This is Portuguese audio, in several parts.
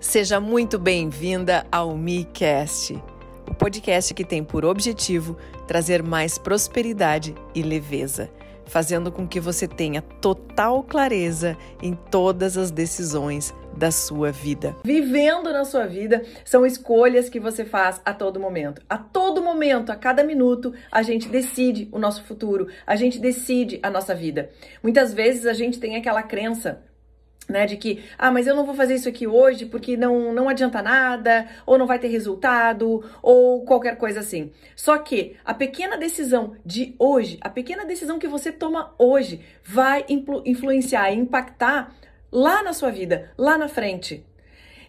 Seja muito bem-vinda ao MiCast, o podcast que tem por objetivo trazer mais prosperidade e leveza, fazendo com que você tenha total clareza em todas as decisões da sua vida. Vivendo na sua vida são escolhas que você faz a todo momento. A todo momento, a cada minuto, a gente decide o nosso futuro, a gente decide a nossa vida. Muitas vezes a gente tem aquela crença né, de que, ah, mas eu não vou fazer isso aqui hoje porque não, não adianta nada, ou não vai ter resultado, ou qualquer coisa assim. Só que a pequena decisão de hoje, a pequena decisão que você toma hoje, vai influ influenciar e impactar lá na sua vida, lá na frente.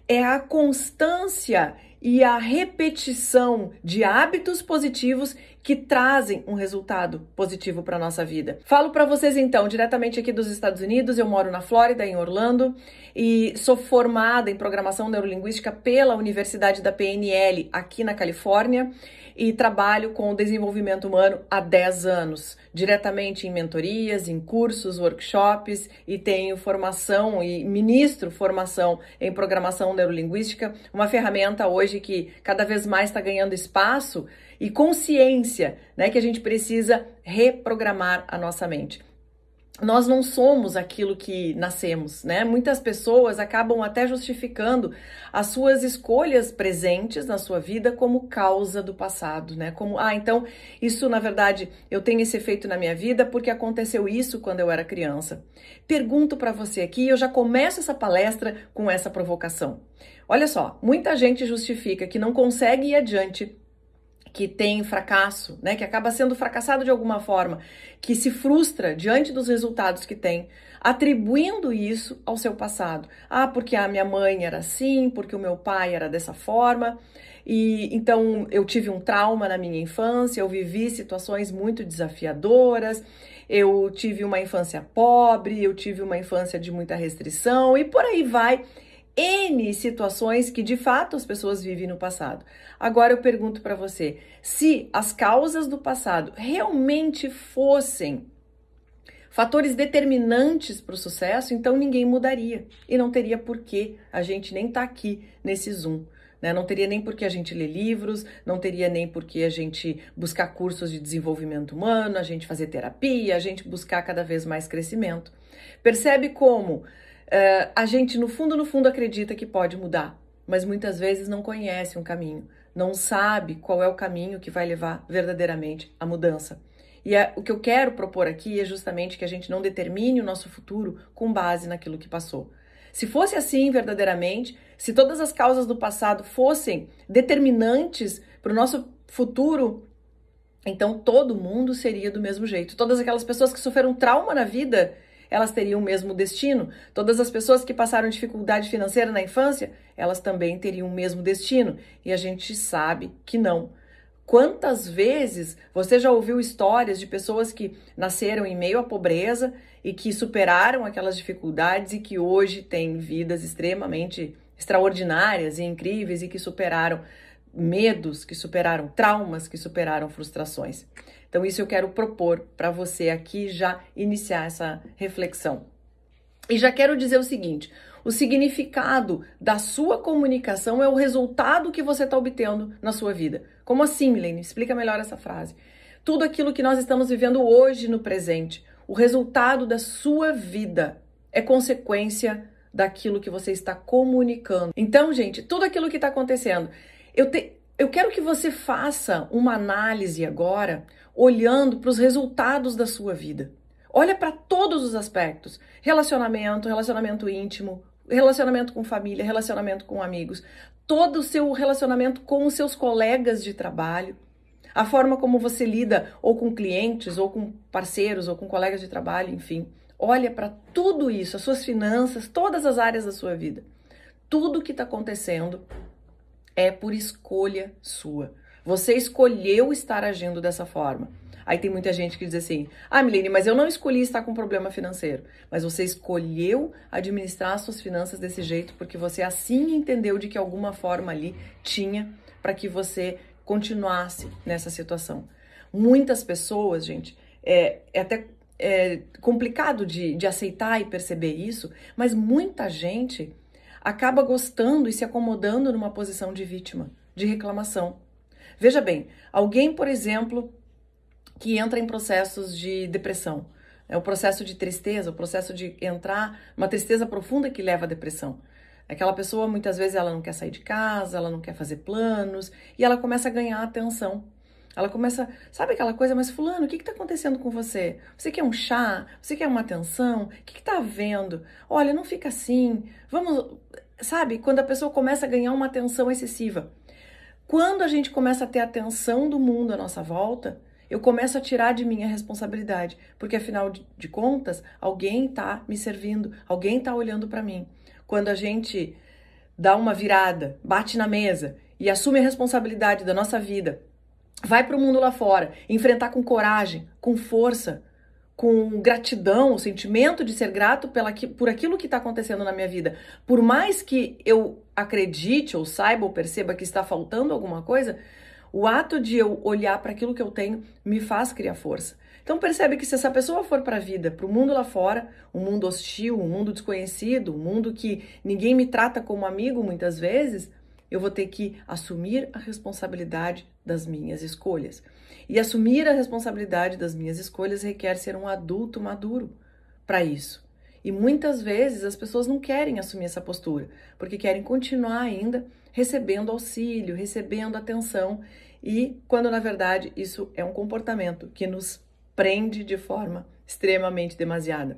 É a constância e a repetição de hábitos positivos que trazem um resultado positivo para nossa vida. Falo para vocês então, diretamente aqui dos Estados Unidos, eu moro na Flórida, em Orlando, e sou formada em programação neurolinguística pela Universidade da PNL aqui na Califórnia e trabalho com o desenvolvimento humano há 10 anos, diretamente em mentorias, em cursos, workshops e tenho formação e ministro formação em programação neurolinguística, uma ferramenta hoje que cada vez mais está ganhando espaço e consciência, né, que a gente precisa reprogramar a nossa mente nós não somos aquilo que nascemos, né? Muitas pessoas acabam até justificando as suas escolhas presentes na sua vida como causa do passado, né? Como, ah, então isso na verdade eu tenho esse efeito na minha vida porque aconteceu isso quando eu era criança. Pergunto para você aqui, eu já começo essa palestra com essa provocação. Olha só, muita gente justifica que não consegue ir adiante que tem fracasso, né, que acaba sendo fracassado de alguma forma, que se frustra diante dos resultados que tem, atribuindo isso ao seu passado. Ah, porque a minha mãe era assim, porque o meu pai era dessa forma, e então eu tive um trauma na minha infância, eu vivi situações muito desafiadoras, eu tive uma infância pobre, eu tive uma infância de muita restrição e por aí vai N situações que de fato as pessoas vivem no passado. Agora eu pergunto para você: se as causas do passado realmente fossem fatores determinantes para o sucesso, então ninguém mudaria e não teria por que a gente nem estar tá aqui nesse Zoom. Né? Não teria nem por que a gente ler livros, não teria nem por que a gente buscar cursos de desenvolvimento humano, a gente fazer terapia, a gente buscar cada vez mais crescimento. Percebe como uh, a gente, no fundo, no fundo, acredita que pode mudar, mas muitas vezes não conhece um caminho, não sabe qual é o caminho que vai levar verdadeiramente à mudança. E é, o que eu quero propor aqui é justamente que a gente não determine o nosso futuro com base naquilo que passou. Se fosse assim verdadeiramente, se todas as causas do passado fossem determinantes para o nosso futuro, então todo mundo seria do mesmo jeito. Todas aquelas pessoas que sofreram trauma na vida elas teriam o mesmo destino. Todas as pessoas que passaram dificuldade financeira na infância, elas também teriam o mesmo destino. E a gente sabe que não. Quantas vezes você já ouviu histórias de pessoas que nasceram em meio à pobreza e que superaram aquelas dificuldades e que hoje têm vidas extremamente extraordinárias e incríveis e que superaram medos, que superaram traumas, que superaram frustrações? Então, isso eu quero propor para você aqui já iniciar essa reflexão. E já quero dizer o seguinte: o significado da sua comunicação é o resultado que você está obtendo na sua vida. Como assim, Milene? Explica melhor essa frase. Tudo aquilo que nós estamos vivendo hoje no presente, o resultado da sua vida é consequência daquilo que você está comunicando. Então, gente, tudo aquilo que está acontecendo, eu, te, eu quero que você faça uma análise agora olhando para os resultados da sua vida. Olha para todos os aspectos: relacionamento, relacionamento íntimo, relacionamento com família, relacionamento com amigos, todo o seu relacionamento com os seus colegas de trabalho, a forma como você lida ou com clientes, ou com parceiros, ou com colegas de trabalho, enfim. Olha para tudo isso, as suas finanças, todas as áreas da sua vida. Tudo que está acontecendo é por escolha sua. Você escolheu estar agindo dessa forma. Aí tem muita gente que diz assim: ah, Milene, mas eu não escolhi estar com problema financeiro. Mas você escolheu administrar suas finanças desse jeito porque você assim entendeu de que alguma forma ali tinha para que você continuasse nessa situação. Muitas pessoas, gente, é, é até é, complicado de, de aceitar e perceber isso, mas muita gente acaba gostando e se acomodando numa posição de vítima, de reclamação. Veja bem, alguém, por exemplo, que entra em processos de depressão, é o processo de tristeza, o processo de entrar, uma tristeza profunda que leva à depressão. Aquela pessoa muitas vezes ela não quer sair de casa, ela não quer fazer planos e ela começa a ganhar atenção. Ela começa, sabe aquela coisa, mas fulano, o que está acontecendo com você? Você quer um chá? Você quer uma atenção? O que está havendo? Olha, não fica assim. Vamos, sabe, quando a pessoa começa a ganhar uma atenção excessiva. Quando a gente começa a ter atenção do mundo à nossa volta, eu começo a tirar de mim a responsabilidade, porque afinal de contas, alguém está me servindo, alguém está olhando para mim. Quando a gente dá uma virada, bate na mesa e assume a responsabilidade da nossa vida, vai para o mundo lá fora, enfrentar com coragem, com força, com gratidão, o sentimento de ser grato pela, por aquilo que está acontecendo na minha vida. Por mais que eu acredite ou saiba ou perceba que está faltando alguma coisa, o ato de eu olhar para aquilo que eu tenho me faz criar força. Então percebe que se essa pessoa for para a vida, para o mundo lá fora, um mundo hostil, um mundo desconhecido, um mundo que ninguém me trata como amigo muitas vezes, eu vou ter que assumir a responsabilidade das minhas escolhas. E assumir a responsabilidade das minhas escolhas requer ser um adulto maduro para isso. E muitas vezes as pessoas não querem assumir essa postura, porque querem continuar ainda recebendo auxílio, recebendo atenção, e quando na verdade isso é um comportamento que nos prende de forma extremamente demasiada.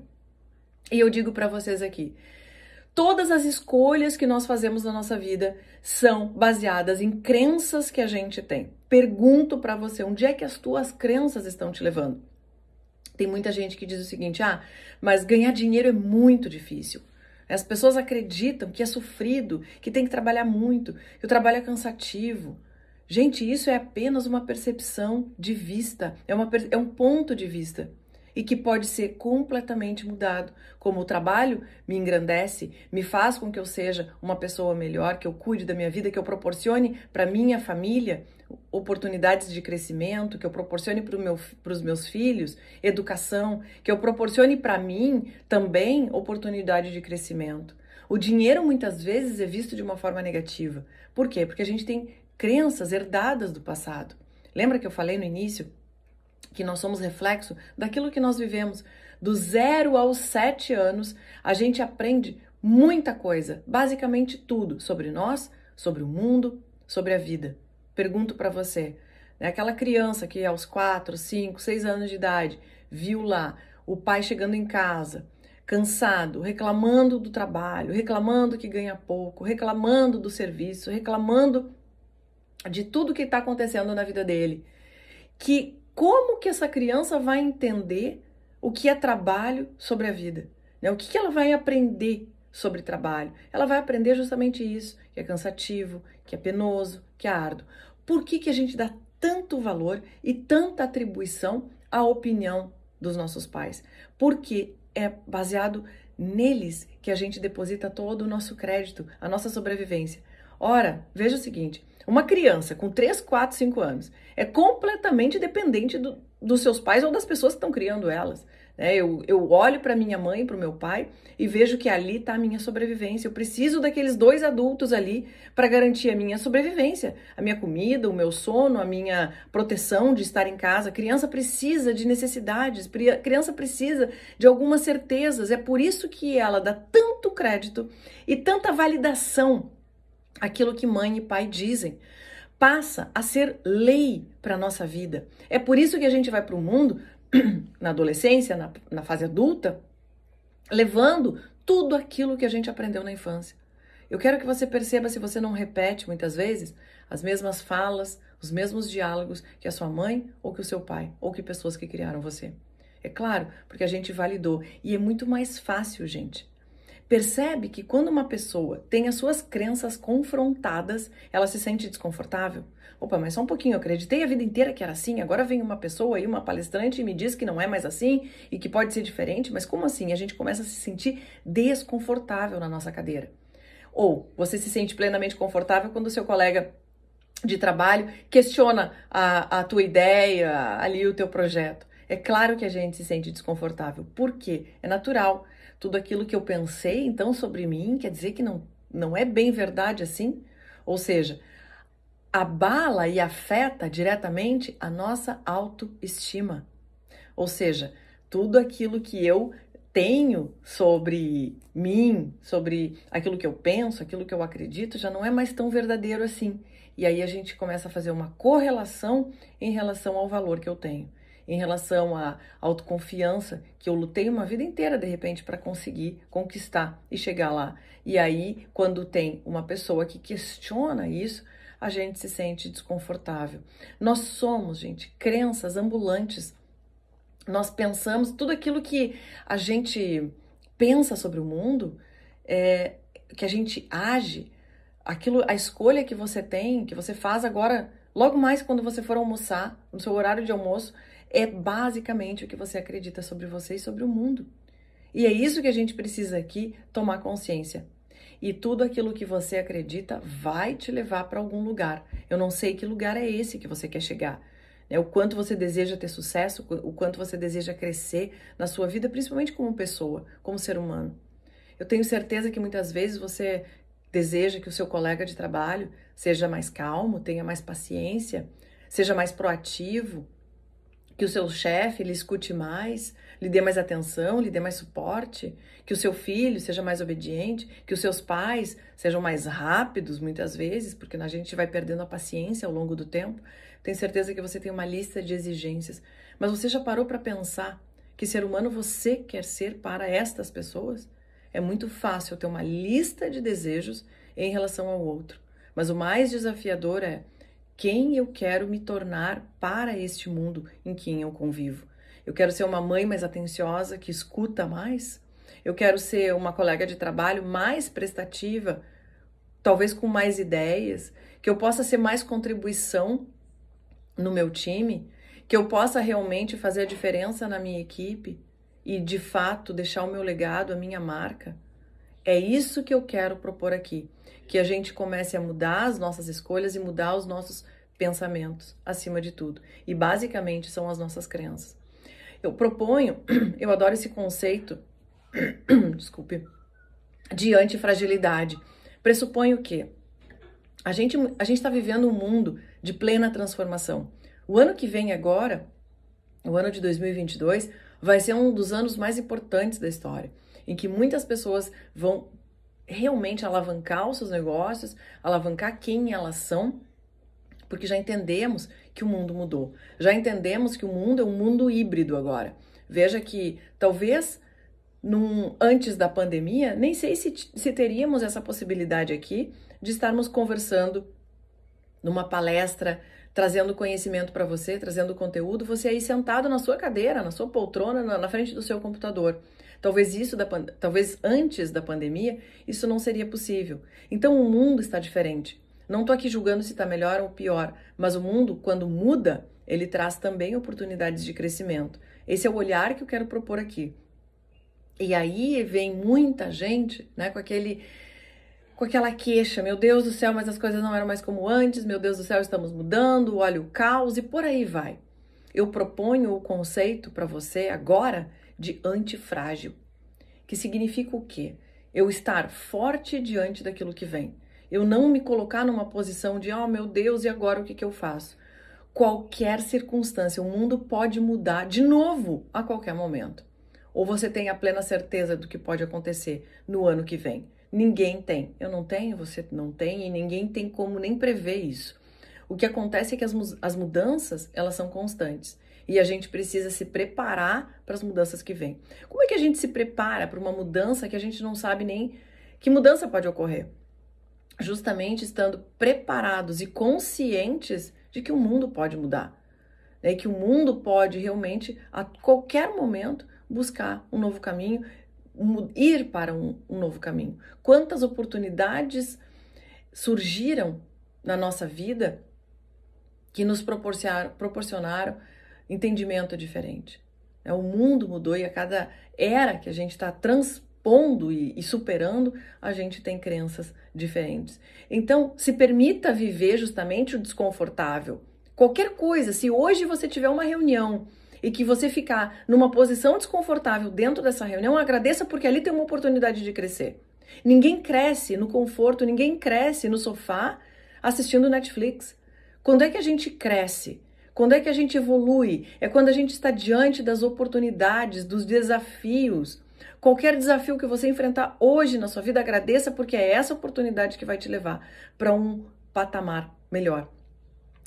E eu digo para vocês aqui, Todas as escolhas que nós fazemos na nossa vida são baseadas em crenças que a gente tem. Pergunto para você, onde é que as tuas crenças estão te levando? Tem muita gente que diz o seguinte: "Ah, mas ganhar dinheiro é muito difícil". As pessoas acreditam que é sofrido, que tem que trabalhar muito, que o trabalho é cansativo. Gente, isso é apenas uma percepção de vista, é, uma, é um ponto de vista e que pode ser completamente mudado. Como o trabalho me engrandece, me faz com que eu seja uma pessoa melhor, que eu cuide da minha vida, que eu proporcione para minha família oportunidades de crescimento, que eu proporcione para meu, os meus filhos educação, que eu proporcione para mim também oportunidade de crescimento. O dinheiro muitas vezes é visto de uma forma negativa. Por quê? Porque a gente tem crenças herdadas do passado. Lembra que eu falei no início que nós somos reflexo daquilo que nós vivemos. Do zero aos sete anos, a gente aprende muita coisa, basicamente tudo, sobre nós, sobre o mundo, sobre a vida. Pergunto para você, né, aquela criança que aos quatro, cinco, seis anos de idade viu lá o pai chegando em casa, cansado, reclamando do trabalho, reclamando que ganha pouco, reclamando do serviço, reclamando de tudo que está acontecendo na vida dele, que como que essa criança vai entender o que é trabalho sobre a vida? Né? O que, que ela vai aprender sobre trabalho? Ela vai aprender justamente isso, que é cansativo, que é penoso, que é árduo. Por que, que a gente dá tanto valor e tanta atribuição à opinião dos nossos pais? Porque é baseado neles que a gente deposita todo o nosso crédito, a nossa sobrevivência. Ora, veja o seguinte: uma criança com 3, 4, 5 anos é completamente dependente do, dos seus pais ou das pessoas que estão criando elas. Né? Eu, eu olho para minha mãe, para o meu pai e vejo que ali está a minha sobrevivência. Eu preciso daqueles dois adultos ali para garantir a minha sobrevivência, a minha comida, o meu sono, a minha proteção de estar em casa. A criança precisa de necessidades, a criança precisa de algumas certezas. É por isso que ela dá tanto crédito e tanta validação aquilo que mãe e pai dizem passa a ser lei para a nossa vida. É por isso que a gente vai para o mundo, na adolescência, na, na, fase adulta, levando tudo aquilo que a gente aprendeu na infância. Eu quero que você perceba, se você não repete muitas vezes, as mesmas falas, os mesmos diálogos que a sua mãe ou que o seu pai, ou que pessoas que criaram você. É claro, porque a gente validou. E é muito mais fácil, gente, Percebe que quando uma pessoa tem as suas crenças confrontadas, ela se sente desconfortável? Opa, mas só um pouquinho, eu acreditei a vida inteira que era assim, agora vem uma pessoa aí, uma palestrante, e me diz que não é mais assim e que pode ser diferente, mas como assim? A gente começa a se sentir desconfortável na nossa cadeira. Ou você se sente plenamente confortável quando o seu colega de trabalho questiona a, a tua ideia, ali o teu projeto. É claro que a gente se sente desconfortável. Por quê? É natural tudo aquilo que eu pensei então sobre mim quer dizer que não, não é bem verdade assim? Ou seja, abala e afeta diretamente a nossa autoestima. Ou seja, tudo aquilo que eu tenho sobre mim, sobre aquilo que eu penso, aquilo que eu acredito, já não é mais tão verdadeiro assim. E aí a gente começa a fazer uma correlação em relação ao valor que eu tenho em relação à autoconfiança que eu lutei uma vida inteira de repente para conseguir conquistar e chegar lá. E aí, quando tem uma pessoa que questiona isso, a gente se sente desconfortável. Nós somos, gente, crenças ambulantes. Nós pensamos tudo aquilo que a gente pensa sobre o mundo, é, que a gente age, aquilo, a escolha que você tem, que você faz agora, logo mais quando você for almoçar, no seu horário de almoço, é basicamente o que você acredita sobre você e sobre o mundo. E é isso que a gente precisa aqui tomar consciência. E tudo aquilo que você acredita vai te levar para algum lugar. Eu não sei que lugar é esse que você quer chegar. Né? O quanto você deseja ter sucesso, o quanto você deseja crescer na sua vida, principalmente como pessoa, como ser humano. Eu tenho certeza que muitas vezes você deseja que o seu colega de trabalho seja mais calmo, tenha mais paciência, seja mais proativo, que o seu chefe lhe escute mais, lhe dê mais atenção, lhe dê mais suporte, que o seu filho seja mais obediente, que os seus pais sejam mais rápidos muitas vezes, porque a gente vai perdendo a paciência ao longo do tempo. Tenho certeza que você tem uma lista de exigências, mas você já parou para pensar que ser humano você quer ser para estas pessoas? É muito fácil ter uma lista de desejos em relação ao outro, mas o mais desafiador é quem eu quero me tornar para este mundo em quem eu convivo. Eu quero ser uma mãe mais atenciosa, que escuta mais. Eu quero ser uma colega de trabalho mais prestativa, talvez com mais ideias, que eu possa ser mais contribuição no meu time, que eu possa realmente fazer a diferença na minha equipe e de fato deixar o meu legado, a minha marca. É isso que eu quero propor aqui, que a gente comece a mudar as nossas escolhas e mudar os nossos pensamentos, acima de tudo. E basicamente são as nossas crenças. Eu proponho, eu adoro esse conceito, desculpe, de antifragilidade. Pressupõe o quê? A gente a gente está vivendo um mundo de plena transformação. O ano que vem agora, o ano de 2022, vai ser um dos anos mais importantes da história em que muitas pessoas vão realmente alavancar os seus negócios, alavancar quem elas são, porque já entendemos que o mundo mudou. Já entendemos que o mundo é um mundo híbrido agora. Veja que talvez num, antes da pandemia, nem sei se, se teríamos essa possibilidade aqui de estarmos conversando numa palestra, trazendo conhecimento para você, trazendo conteúdo, você aí sentado na sua cadeira, na sua poltrona, na, na frente do seu computador. Talvez isso da talvez antes da pandemia isso não seria possível. Então o mundo está diferente. Não estou aqui julgando se está melhor ou pior, mas o mundo quando muda ele traz também oportunidades de crescimento. Esse é o olhar que eu quero propor aqui. E aí vem muita gente, né, com aquele com aquela queixa, meu Deus do céu, mas as coisas não eram mais como antes, meu Deus do céu, estamos mudando, olha o caos e por aí vai. Eu proponho o conceito para você agora de antifrágil, que significa o quê? Eu estar forte diante daquilo que vem. Eu não me colocar numa posição de, oh meu Deus, e agora o que, que eu faço? Qualquer circunstância, o mundo pode mudar de novo a qualquer momento. Ou você tem a plena certeza do que pode acontecer no ano que vem? Ninguém tem. Eu não tenho, você não tem, e ninguém tem como nem prever isso. O que acontece é que as, as mudanças, elas são constantes. E a gente precisa se preparar para as mudanças que vêm. Como é que a gente se prepara para uma mudança que a gente não sabe nem que mudança pode ocorrer? Justamente estando preparados e conscientes de que o mundo pode mudar, é que o mundo pode realmente, a qualquer momento, buscar um novo caminho, ir para um, um novo caminho. Quantas oportunidades surgiram na nossa vida que nos proporcionaram, proporcionaram entendimento diferente. Né? O mundo mudou e a cada era que a gente está transpondo e, e superando, a gente tem crenças diferentes. Então, se permita viver justamente o desconfortável. Qualquer coisa, se hoje você tiver uma reunião e que você ficar numa posição desconfortável dentro dessa reunião, agradeça porque ali tem uma oportunidade de crescer. Ninguém cresce no conforto, ninguém cresce no sofá assistindo Netflix. Quando é que a gente cresce? Quando é que a gente evolui? É quando a gente está diante das oportunidades, dos desafios. Qualquer desafio que você enfrentar hoje na sua vida, agradeça, porque é essa oportunidade que vai te levar para um patamar melhor.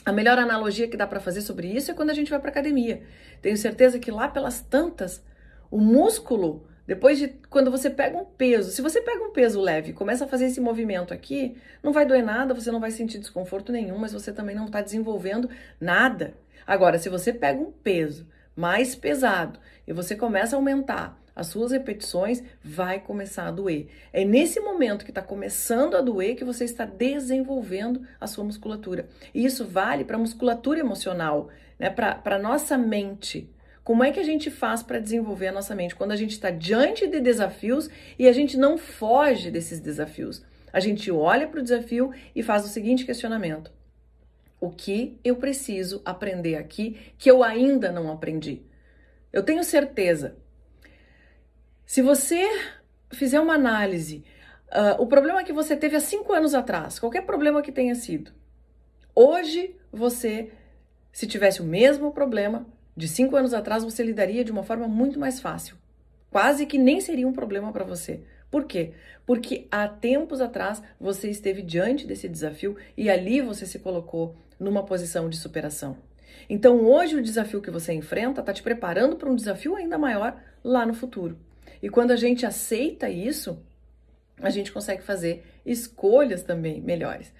A melhor analogia que dá para fazer sobre isso é quando a gente vai para academia. Tenho certeza que lá pelas tantas, o músculo depois de quando você pega um peso, se você pega um peso leve e começa a fazer esse movimento aqui, não vai doer nada, você não vai sentir desconforto nenhum, mas você também não está desenvolvendo nada. Agora, se você pega um peso mais pesado e você começa a aumentar as suas repetições, vai começar a doer. É nesse momento que está começando a doer que você está desenvolvendo a sua musculatura. E isso vale para a musculatura emocional, né? para a nossa mente. Como é que a gente faz para desenvolver a nossa mente quando a gente está diante de desafios e a gente não foge desses desafios? A gente olha para o desafio e faz o seguinte questionamento: O que eu preciso aprender aqui que eu ainda não aprendi? Eu tenho certeza. Se você fizer uma análise, uh, o problema que você teve há cinco anos atrás, qualquer problema que tenha sido, hoje você, se tivesse o mesmo problema, de cinco anos atrás você lidaria de uma forma muito mais fácil. Quase que nem seria um problema para você. Por quê? Porque há tempos atrás você esteve diante desse desafio e ali você se colocou numa posição de superação. Então hoje o desafio que você enfrenta está te preparando para um desafio ainda maior lá no futuro. E quando a gente aceita isso, a gente consegue fazer escolhas também melhores.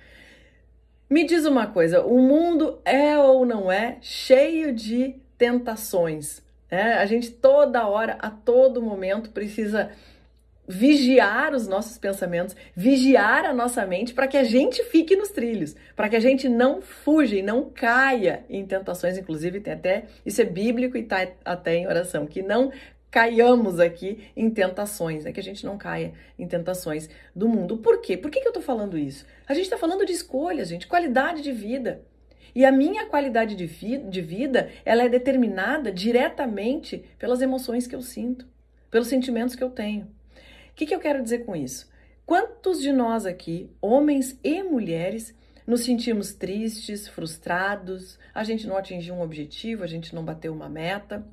Me diz uma coisa: o mundo é ou não é cheio de tentações. Né? A gente toda hora, a todo momento, precisa vigiar os nossos pensamentos, vigiar a nossa mente para que a gente fique nos trilhos, para que a gente não fuja e não caia em tentações, inclusive tem até isso é bíblico e está até em oração, que não caiamos aqui em tentações, né? que a gente não caia em tentações do mundo. Por quê? Por que, que eu estou falando isso? A gente está falando de escolhas, gente, qualidade de vida. E a minha qualidade de, vi de vida, ela é determinada diretamente pelas emoções que eu sinto, pelos sentimentos que eu tenho. O que, que eu quero dizer com isso? Quantos de nós aqui, homens e mulheres, nos sentimos tristes, frustrados, a gente não atingiu um objetivo, a gente não bateu uma meta.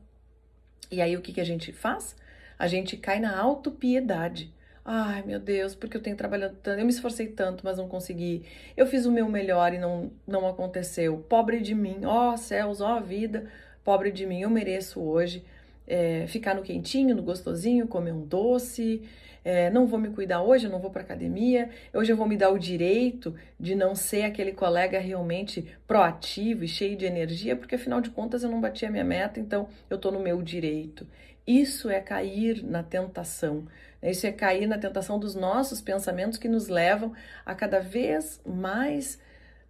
E aí o que, que a gente faz? A gente cai na autopiedade. Ai, meu Deus, porque eu tenho trabalhado tanto, eu me esforcei tanto, mas não consegui. Eu fiz o meu melhor e não, não aconteceu. Pobre de mim, ó oh, céus, ó oh, vida, pobre de mim, eu mereço hoje é, ficar no quentinho, no gostosinho, comer um doce. É, não vou me cuidar hoje, eu não vou para academia. Hoje eu vou me dar o direito de não ser aquele colega realmente proativo e cheio de energia, porque afinal de contas eu não bati a minha meta, então eu tô no meu direito. Isso é cair na tentação isso é cair na tentação dos nossos pensamentos que nos levam a cada vez mais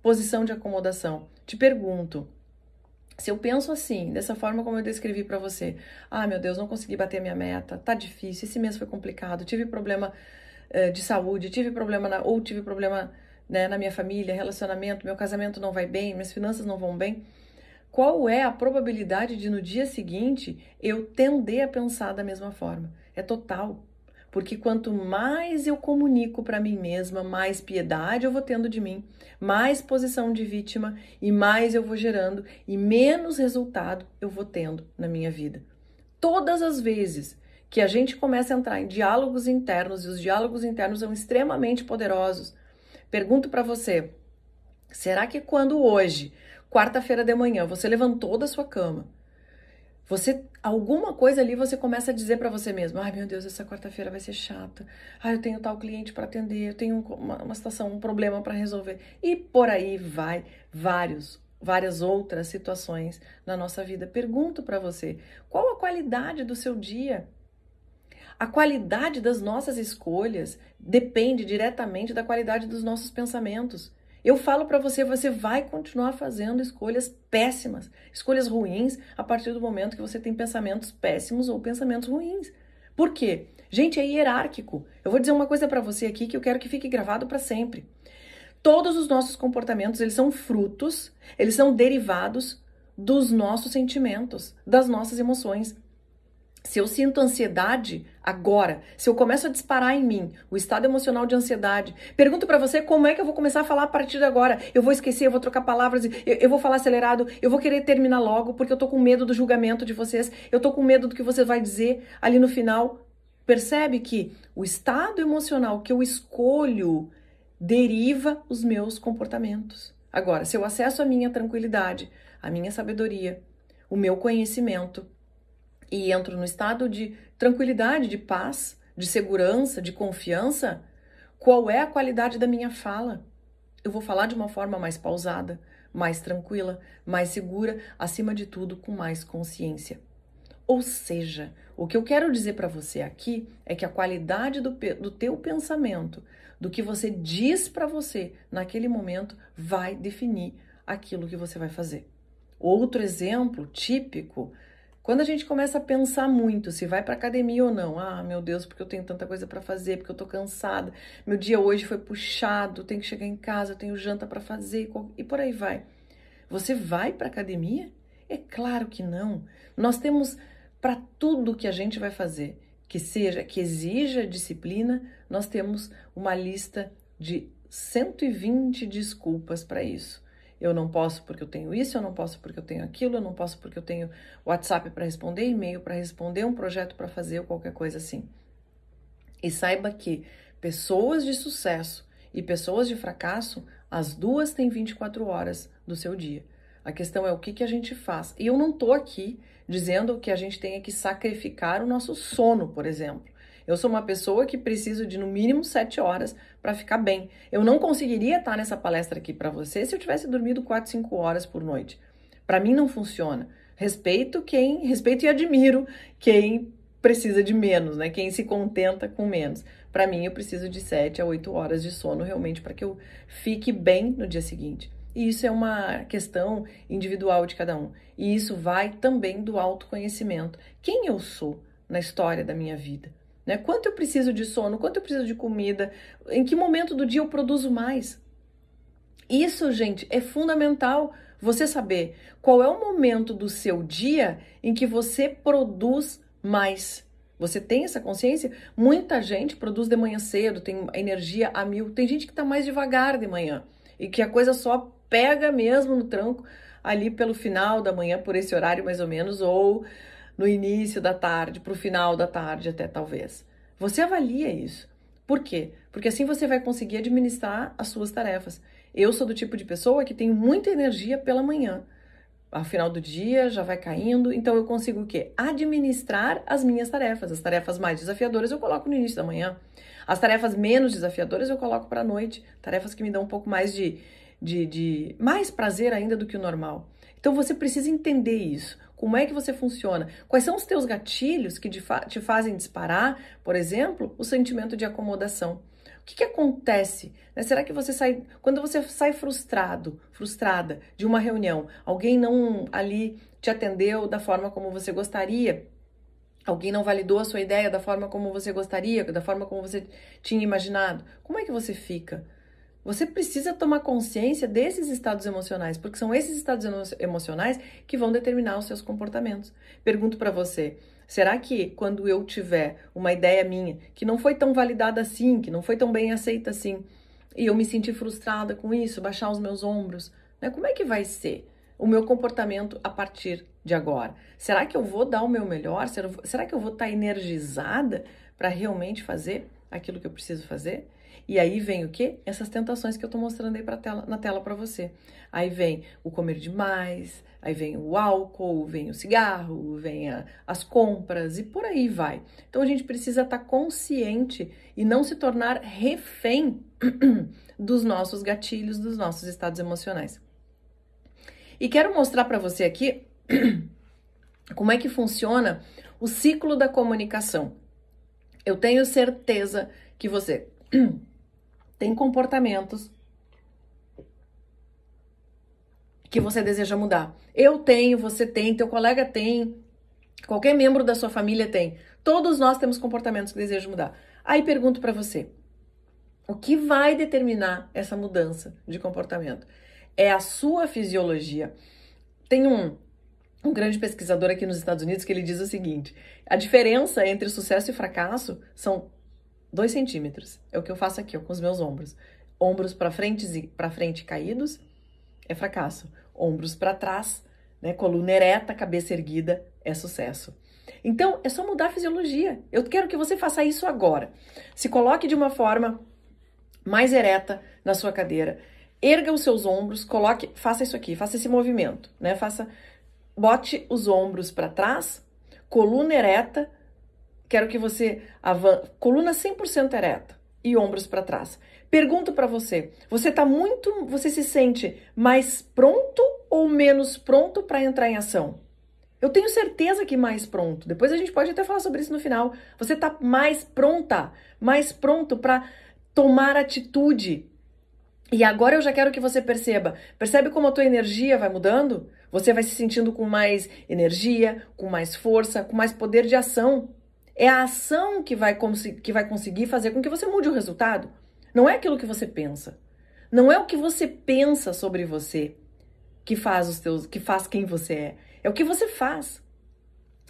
posição de acomodação. Te pergunto, se eu penso assim, dessa forma como eu descrevi para você, ah, meu Deus, não consegui bater a minha meta, tá difícil, esse mês foi complicado, tive problema eh, de saúde, tive problema na, ou tive problema né, na minha família, relacionamento, meu casamento não vai bem, minhas finanças não vão bem. Qual é a probabilidade de no dia seguinte eu tender a pensar da mesma forma? É total porque quanto mais eu comunico para mim mesma, mais piedade eu vou tendo de mim, mais posição de vítima e mais eu vou gerando e menos resultado eu vou tendo na minha vida. Todas as vezes que a gente começa a entrar em diálogos internos e os diálogos internos são extremamente poderosos. Pergunto para você, será que quando hoje, quarta-feira de manhã, você levantou da sua cama, você alguma coisa ali você começa a dizer para você mesmo: "Ai, meu Deus, essa quarta-feira vai ser chata. Ai, eu tenho tal cliente para atender, eu tenho uma, uma situação, um problema para resolver". E por aí vai vários várias outras situações na nossa vida. Pergunto para você: qual a qualidade do seu dia? A qualidade das nossas escolhas depende diretamente da qualidade dos nossos pensamentos. Eu falo para você, você vai continuar fazendo escolhas péssimas, escolhas ruins, a partir do momento que você tem pensamentos péssimos ou pensamentos ruins. Por quê? Gente, é hierárquico. Eu vou dizer uma coisa para você aqui que eu quero que fique gravado para sempre. Todos os nossos comportamentos, eles são frutos, eles são derivados dos nossos sentimentos, das nossas emoções. Se eu sinto ansiedade agora, se eu começo a disparar em mim o estado emocional de ansiedade, pergunto para você como é que eu vou começar a falar a partir de agora. Eu vou esquecer, eu vou trocar palavras, eu, eu, vou falar acelerado, eu vou querer terminar logo porque eu tô com medo do julgamento de vocês, eu tô com medo do que você vai dizer ali no final. Percebe que o estado emocional que eu escolho deriva os meus comportamentos. Agora, se eu acesso a minha tranquilidade, a minha sabedoria, o meu conhecimento, e entro no estado de tranquilidade, de paz, de segurança, de confiança, qual é a qualidade da minha fala? Eu vou falar de uma forma mais pausada, mais tranquila, mais segura, acima de tudo, com mais consciência. Ou seja, o que eu quero dizer para você aqui é que a qualidade do, do teu pensamento, do que você diz para você naquele momento, vai definir aquilo que você vai fazer. Outro exemplo típico quando a gente começa a pensar muito se vai para academia ou não, ah, meu Deus, porque eu tenho tanta coisa para fazer, porque eu tô cansada, meu dia hoje foi puxado, tenho que chegar em casa, eu tenho janta para fazer e por aí vai. Você vai para academia? É claro que não. Nós temos para tudo que a gente vai fazer, que seja que exija disciplina, nós temos uma lista de 120 desculpas para isso. Eu não posso porque eu tenho isso, eu não posso porque eu tenho aquilo, eu não posso porque eu tenho WhatsApp para responder, e-mail para responder, um projeto para fazer ou qualquer coisa assim. E saiba que pessoas de sucesso e pessoas de fracasso, as duas têm 24 horas do seu dia. A questão é o que, que a gente faz. E eu não estou aqui dizendo que a gente tenha que sacrificar o nosso sono, por exemplo. Eu sou uma pessoa que preciso de no mínimo sete horas para ficar bem. Eu não conseguiria estar nessa palestra aqui para você se eu tivesse dormido quatro, cinco horas por noite. Para mim não funciona. Respeito quem, respeito e admiro quem precisa de menos, né? Quem se contenta com menos. Para mim, eu preciso de sete a oito horas de sono realmente para que eu fique bem no dia seguinte. E isso é uma questão individual de cada um. E isso vai também do autoconhecimento. Quem eu sou na história da minha vida? Né? Quanto eu preciso de sono? Quanto eu preciso de comida? Em que momento do dia eu produzo mais? Isso, gente, é fundamental você saber qual é o momento do seu dia em que você produz mais. Você tem essa consciência? Muita gente produz de manhã cedo, tem energia a mil. Tem gente que está mais devagar de manhã e que a coisa só pega mesmo no tranco ali pelo final da manhã, por esse horário mais ou menos, ou no início da tarde, para o final da tarde até talvez. Você avalia isso. Por quê? Porque assim você vai conseguir administrar as suas tarefas. Eu sou do tipo de pessoa que tem muita energia pela manhã. Ao final do dia já vai caindo, então eu consigo o quê? Administrar as minhas tarefas. As tarefas mais desafiadoras eu coloco no início da manhã. As tarefas menos desafiadoras eu coloco para a noite. Tarefas que me dão um pouco mais de, de, de mais prazer ainda do que o normal. Então você precisa entender isso. Como é que você funciona? Quais são os teus gatilhos que te fazem disparar, por exemplo, o sentimento de acomodação? O que, que acontece? Né? Será que você sai. Quando você sai frustrado, frustrada de uma reunião, alguém não ali te atendeu da forma como você gostaria, alguém não validou a sua ideia da forma como você gostaria, da forma como você tinha imaginado, como é que você fica? Você precisa tomar consciência desses estados emocionais, porque são esses estados emocionais que vão determinar os seus comportamentos. Pergunto para você: será que quando eu tiver uma ideia minha que não foi tão validada assim, que não foi tão bem aceita assim, e eu me sentir frustrada com isso, baixar os meus ombros, né? Como é que vai ser o meu comportamento a partir de agora? Será que eu vou dar o meu melhor? Será que eu vou estar tá energizada para realmente fazer aquilo que eu preciso fazer? E aí vem o quê? Essas tentações que eu tô mostrando aí pra tela, na tela para você. Aí vem o comer demais, aí vem o álcool, vem o cigarro, vem a, as compras e por aí vai. Então a gente precisa estar tá consciente e não se tornar refém dos nossos gatilhos, dos nossos estados emocionais. E quero mostrar para você aqui como é que funciona o ciclo da comunicação. Eu tenho certeza que você tem comportamentos que você deseja mudar. Eu tenho, você tem, teu colega tem, qualquer membro da sua família tem. Todos nós temos comportamentos que desejamos mudar. Aí pergunto para você: o que vai determinar essa mudança de comportamento? É a sua fisiologia. Tem um, um grande pesquisador aqui nos Estados Unidos que ele diz o seguinte: a diferença entre sucesso e fracasso são 2 centímetros. É o que eu faço aqui, ó, com os meus ombros. Ombros para frente, para frente caídos é fracasso. Ombros para trás, né, coluna ereta, cabeça erguida é sucesso. Então, é só mudar a fisiologia. Eu quero que você faça isso agora. Se coloque de uma forma mais ereta na sua cadeira. Erga os seus ombros, coloque, faça isso aqui, faça esse movimento, né? Faça bote os ombros para trás, coluna ereta, Quero que você avance, coluna 100% ereta e ombros para trás. Pergunto para você, você tá muito, você se sente mais pronto ou menos pronto para entrar em ação? Eu tenho certeza que mais pronto. Depois a gente pode até falar sobre isso no final. Você tá mais pronta, mais pronto para tomar atitude. E agora eu já quero que você perceba. Percebe como a tua energia vai mudando? Você vai se sentindo com mais energia, com mais força, com mais poder de ação. É a ação que vai, que vai conseguir fazer com que você mude o resultado. Não é aquilo que você pensa. Não é o que você pensa sobre você que faz os teus, que faz quem você é. É o que você faz.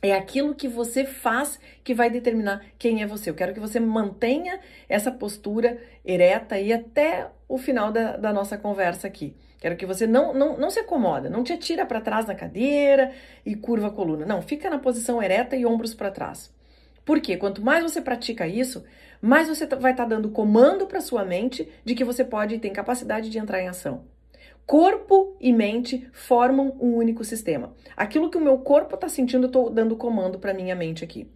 É aquilo que você faz que vai determinar quem é você. Eu quero que você mantenha essa postura ereta aí até o final da, da nossa conversa aqui. Quero que você não, não, não se acomoda, não te atira para trás na cadeira e curva a coluna. Não, fica na posição ereta e ombros para trás. Porque quanto mais você pratica isso, mais você tá, vai estar tá dando comando para sua mente de que você pode e tem capacidade de entrar em ação. Corpo e mente formam um único sistema. Aquilo que o meu corpo está sentindo, eu estou dando comando para minha mente aqui.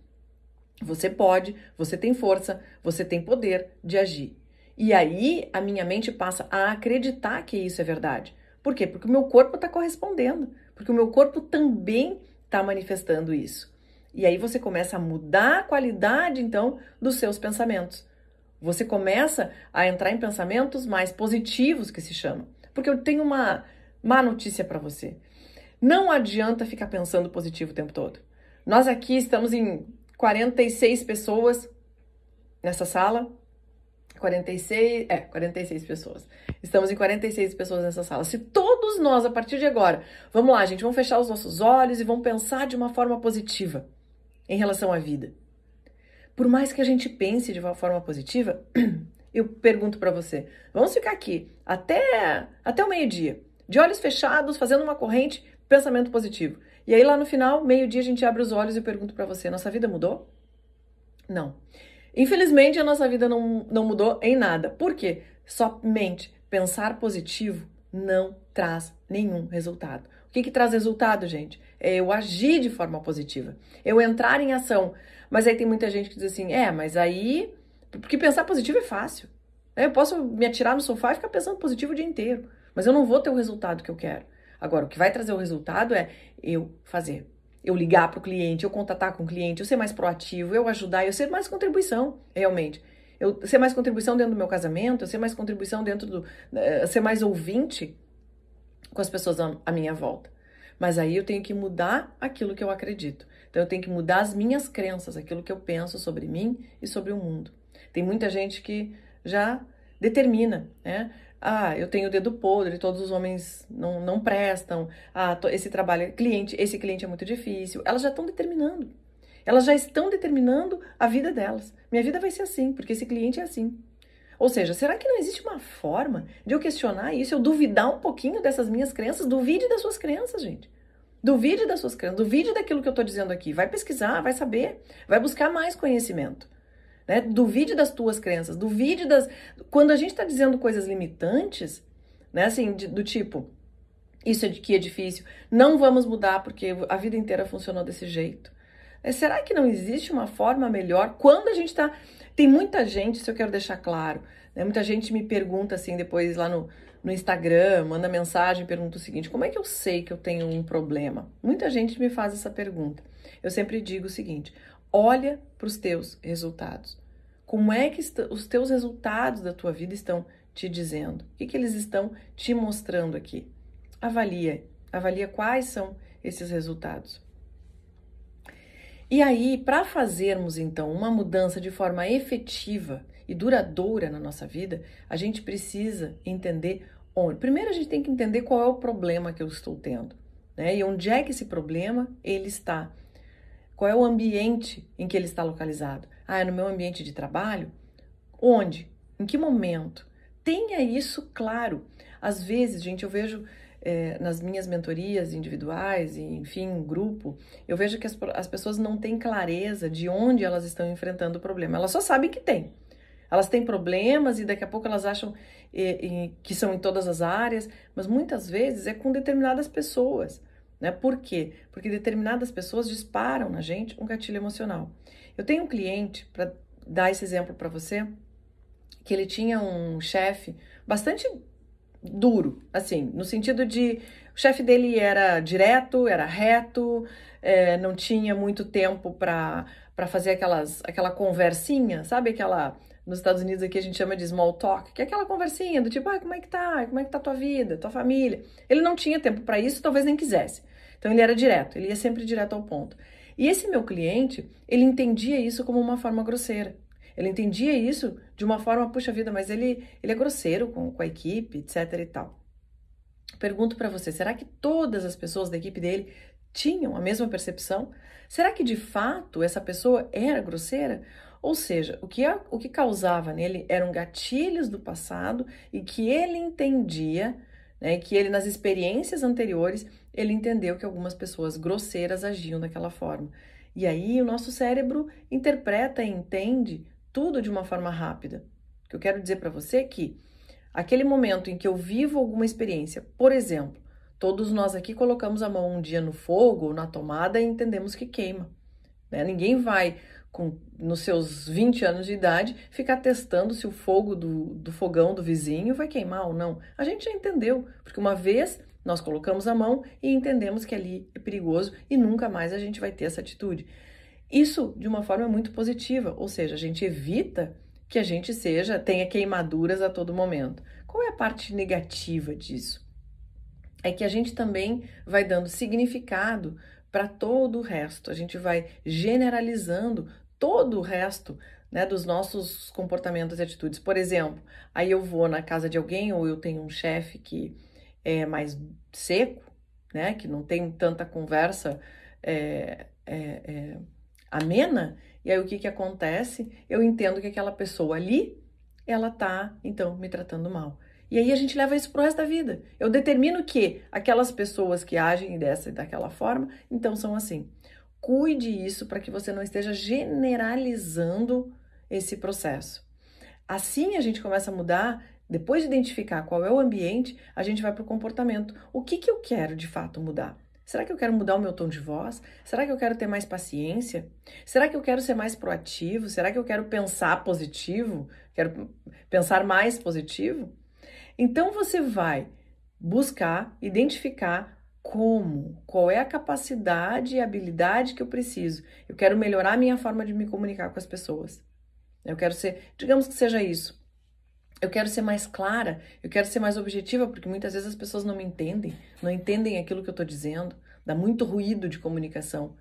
Você pode, você tem força, você tem poder de agir. E aí a minha mente passa a acreditar que isso é verdade. Por quê? Porque o meu corpo está correspondendo, porque o meu corpo também está manifestando isso. E aí você começa a mudar a qualidade, então, dos seus pensamentos. Você começa a entrar em pensamentos mais positivos, que se chama. Porque eu tenho uma má notícia para você. Não adianta ficar pensando positivo o tempo todo. Nós aqui estamos em 46 pessoas nessa sala. 46, é, 46 pessoas. Estamos em 46 pessoas nessa sala. Se todos nós, a partir de agora, vamos lá, gente, vamos fechar os nossos olhos e vamos pensar de uma forma positiva em relação à vida. Por mais que a gente pense de uma forma positiva, eu pergunto para você: vamos ficar aqui até, até o meio-dia, de olhos fechados, fazendo uma corrente, pensamento positivo. E aí lá no final, meio-dia, a gente abre os olhos e eu pergunto para você: nossa vida mudou? Não. Infelizmente, a nossa vida não, não mudou em nada. Por quê? Somente pensar positivo não traz nenhum resultado. O que, que traz resultado, gente? É, eu agir de forma positiva, eu entrar em ação. Mas aí tem muita gente que diz assim: é, mas aí. Porque pensar positivo é fácil. Né? Eu posso me atirar no sofá e ficar pensando positivo o dia inteiro, mas eu não vou ter o resultado que eu quero. Agora, o que vai trazer o resultado é eu fazer, eu ligar para o cliente, eu contatar com o cliente, eu ser mais proativo, eu ajudar, eu ser mais contribuição, realmente. Eu ser mais contribuição dentro do meu casamento, eu ser mais contribuição dentro do. Eh, ser mais ouvinte com as pessoas à minha volta. Mas aí eu tenho que mudar aquilo que eu acredito. Então eu tenho que mudar as minhas crenças, aquilo que eu penso sobre mim e sobre o mundo. Tem muita gente que já determina, né? Ah, eu tenho o dedo podre, todos os homens não, não prestam. Ah, esse trabalho, é cliente, esse cliente é muito difícil. Elas já estão determinando. Elas já estão determinando a vida delas. Minha vida vai ser assim, porque esse cliente é assim. Ou seja, será que não existe uma forma de eu questionar isso, eu duvidar um pouquinho dessas minhas crenças? Duvide das suas crenças, gente. Duvide das suas crenças, duvide daquilo que eu estou dizendo aqui. Vai pesquisar, vai saber, vai buscar mais conhecimento. Né? Duvide das tuas crenças, duvide das. Quando a gente está dizendo coisas limitantes, né? Assim, de, do tipo, isso é de que é difícil, não vamos mudar porque a vida inteira funcionou desse jeito. É, será que não existe uma forma melhor? Quando a gente está. Tem muita gente, isso eu quero deixar claro. Né? Muita gente me pergunta assim depois lá no, no Instagram, manda mensagem, pergunta o seguinte: como é que eu sei que eu tenho um problema? Muita gente me faz essa pergunta. Eu sempre digo o seguinte: olha para os teus resultados. Como é que os teus resultados da tua vida estão te dizendo? O que, que eles estão te mostrando aqui? Avalia, avalia quais são esses resultados. E aí, para fazermos então uma mudança de forma efetiva e duradoura na nossa vida, a gente precisa entender onde. Primeiro a gente tem que entender qual é o problema que eu estou tendo, né? E onde é que esse problema ele está? Qual é o ambiente em que ele está localizado? Ah, é no meu ambiente de trabalho? Onde? Em que momento? Tenha isso claro. Às vezes, gente, eu vejo é, nas minhas mentorias individuais e, enfim, grupo, eu vejo que as, as pessoas não têm clareza de onde elas estão enfrentando o problema. Elas só sabem que tem. Elas têm problemas e daqui a pouco elas acham e, e, que são em todas as áreas, mas muitas vezes é com determinadas pessoas. Né? Por quê? Porque determinadas pessoas disparam na gente um gatilho emocional. Eu tenho um cliente, para dar esse exemplo para você, que ele tinha um chefe bastante duro, assim, no sentido de o chefe dele era direto, era reto, é, não tinha muito tempo para fazer aquelas, aquela conversinha, sabe? Aquela. Nos Estados Unidos aqui a gente chama de small talk, que é aquela conversinha do tipo, ah, como é que tá? Como é que tá tua vida, tua família? Ele não tinha tempo para isso, talvez nem quisesse. Então ele era direto, ele ia sempre direto ao ponto. E esse meu cliente, ele entendia isso como uma forma grosseira. Ele entendia isso de uma forma, puxa vida, mas ele, ele é grosseiro com, com a equipe, etc e tal. Pergunto para você, será que todas as pessoas da equipe dele tinham a mesma percepção? Será que de fato essa pessoa era grosseira? Ou seja, o que, o que causava nele eram gatilhos do passado e que ele entendia, né, que ele nas experiências anteriores, ele entendeu que algumas pessoas grosseiras agiam daquela forma. E aí o nosso cérebro interpreta e entende tudo de uma forma rápida. O que eu quero dizer para você é que aquele momento em que eu vivo alguma experiência, por exemplo, todos nós aqui colocamos a mão um dia no fogo ou na tomada e entendemos que queima. Né? Ninguém vai, com, nos seus 20 anos de idade, ficar testando se o fogo do, do fogão do vizinho vai queimar ou não. A gente já entendeu, porque uma vez nós colocamos a mão e entendemos que ali é perigoso e nunca mais a gente vai ter essa atitude. Isso de uma forma muito positiva, ou seja, a gente evita que a gente seja tenha queimaduras a todo momento. Qual é a parte negativa disso? É que a gente também vai dando significado para todo o resto. A gente vai generalizando todo o resto né, dos nossos comportamentos e atitudes. Por exemplo, aí eu vou na casa de alguém ou eu tenho um chefe que é mais seco, né, que não tem tanta conversa é, é, é, amena, e aí o que, que acontece? Eu entendo que aquela pessoa ali, ela tá, então, me tratando mal. E aí a gente leva isso pro resto da vida. Eu determino que aquelas pessoas que agem dessa e daquela forma, então são assim. Cuide isso para que você não esteja generalizando esse processo. Assim a gente começa a mudar, depois de identificar qual é o ambiente, a gente vai para o comportamento. O que, que eu quero de fato mudar? Será que eu quero mudar o meu tom de voz? Será que eu quero ter mais paciência? Será que eu quero ser mais proativo? Será que eu quero pensar positivo? Quero pensar mais positivo? Então você vai buscar identificar como, qual é a capacidade e habilidade que eu preciso. Eu quero melhorar a minha forma de me comunicar com as pessoas. Eu quero ser, digamos que seja isso, eu quero ser mais clara, eu quero ser mais objetiva, porque muitas vezes as pessoas não me entendem, não entendem aquilo que eu estou dizendo, dá muito ruído de comunicação.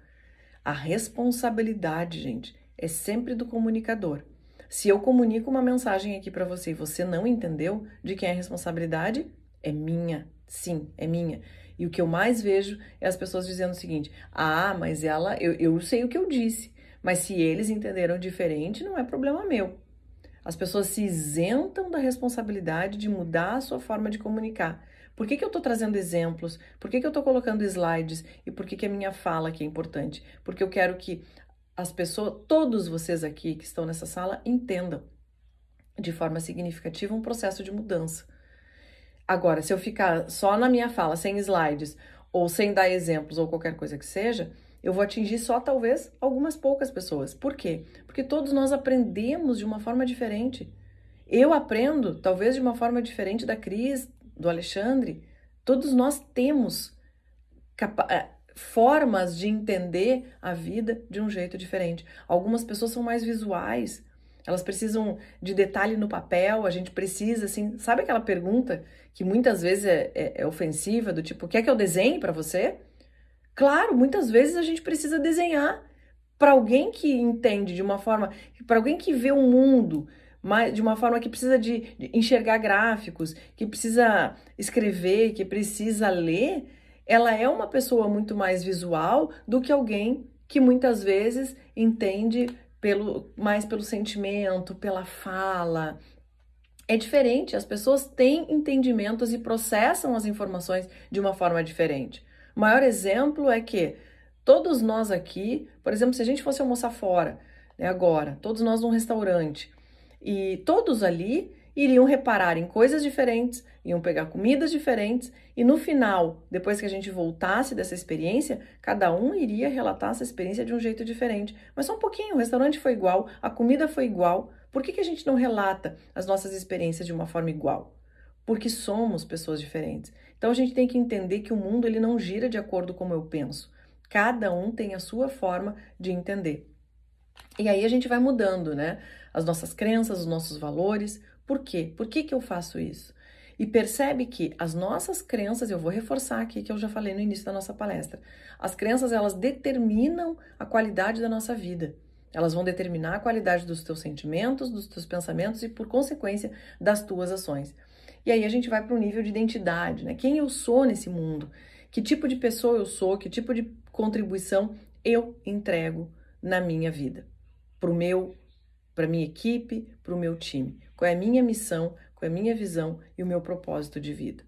A responsabilidade, gente, é sempre do comunicador. Se eu comunico uma mensagem aqui para você e você não entendeu, de quem é a responsabilidade? É minha. Sim, é minha. E o que eu mais vejo é as pessoas dizendo o seguinte: ah, mas ela, eu, eu sei o que eu disse, mas se eles entenderam diferente, não é problema meu. As pessoas se isentam da responsabilidade de mudar a sua forma de comunicar. Por que, que eu estou trazendo exemplos? Por que, que eu estou colocando slides? E por que, que a minha fala aqui é importante? Porque eu quero que as pessoas, todos vocês aqui que estão nessa sala, entendam de forma significativa um processo de mudança. Agora, se eu ficar só na minha fala, sem slides, ou sem dar exemplos, ou qualquer coisa que seja, eu vou atingir só talvez algumas poucas pessoas. Por quê? Porque todos nós aprendemos de uma forma diferente. Eu aprendo, talvez de uma forma diferente da Cris, do Alexandre. Todos nós temos eh, formas de entender a vida de um jeito diferente. Algumas pessoas são mais visuais, elas precisam de detalhe no papel, a gente precisa, assim, sabe aquela pergunta que muitas vezes é, é, é ofensiva, do tipo, quer que eu desenhe para você? Claro, muitas vezes a gente precisa desenhar para alguém que entende de uma forma, para alguém que vê o mundo mas de uma forma que precisa de, de enxergar gráficos, que precisa escrever, que precisa ler, ela é uma pessoa muito mais visual do que alguém que muitas vezes entende pelo mais pelo sentimento, pela fala. É diferente, as pessoas têm entendimentos e processam as informações de uma forma diferente. O maior exemplo é que todos nós aqui, por exemplo, se a gente fosse almoçar fora, né, agora, todos nós num restaurante, e todos ali iriam reparar em coisas diferentes, iam pegar comidas diferentes, e no final, depois que a gente voltasse dessa experiência, cada um iria relatar essa experiência de um jeito diferente. Mas só um pouquinho, o restaurante foi igual, a comida foi igual. Por que, que a gente não relata as nossas experiências de uma forma igual? Porque somos pessoas diferentes. Então a gente tem que entender que o mundo ele não gira de acordo com como eu penso. Cada um tem a sua forma de entender. E aí a gente vai mudando, né? As nossas crenças, os nossos valores. Por quê? Por que, que eu faço isso? E percebe que as nossas crenças, eu vou reforçar aqui que eu já falei no início da nossa palestra, as crenças elas determinam a qualidade da nossa vida. Elas vão determinar a qualidade dos teus sentimentos, dos teus pensamentos e, por consequência, das tuas ações. E aí a gente vai para o nível de identidade, né? Quem eu sou nesse mundo? Que tipo de pessoa eu sou? Que tipo de contribuição eu entrego na minha vida? Para o meu, para minha equipe, para o meu time. Qual é a minha missão? Qual é a minha visão e o meu propósito de vida?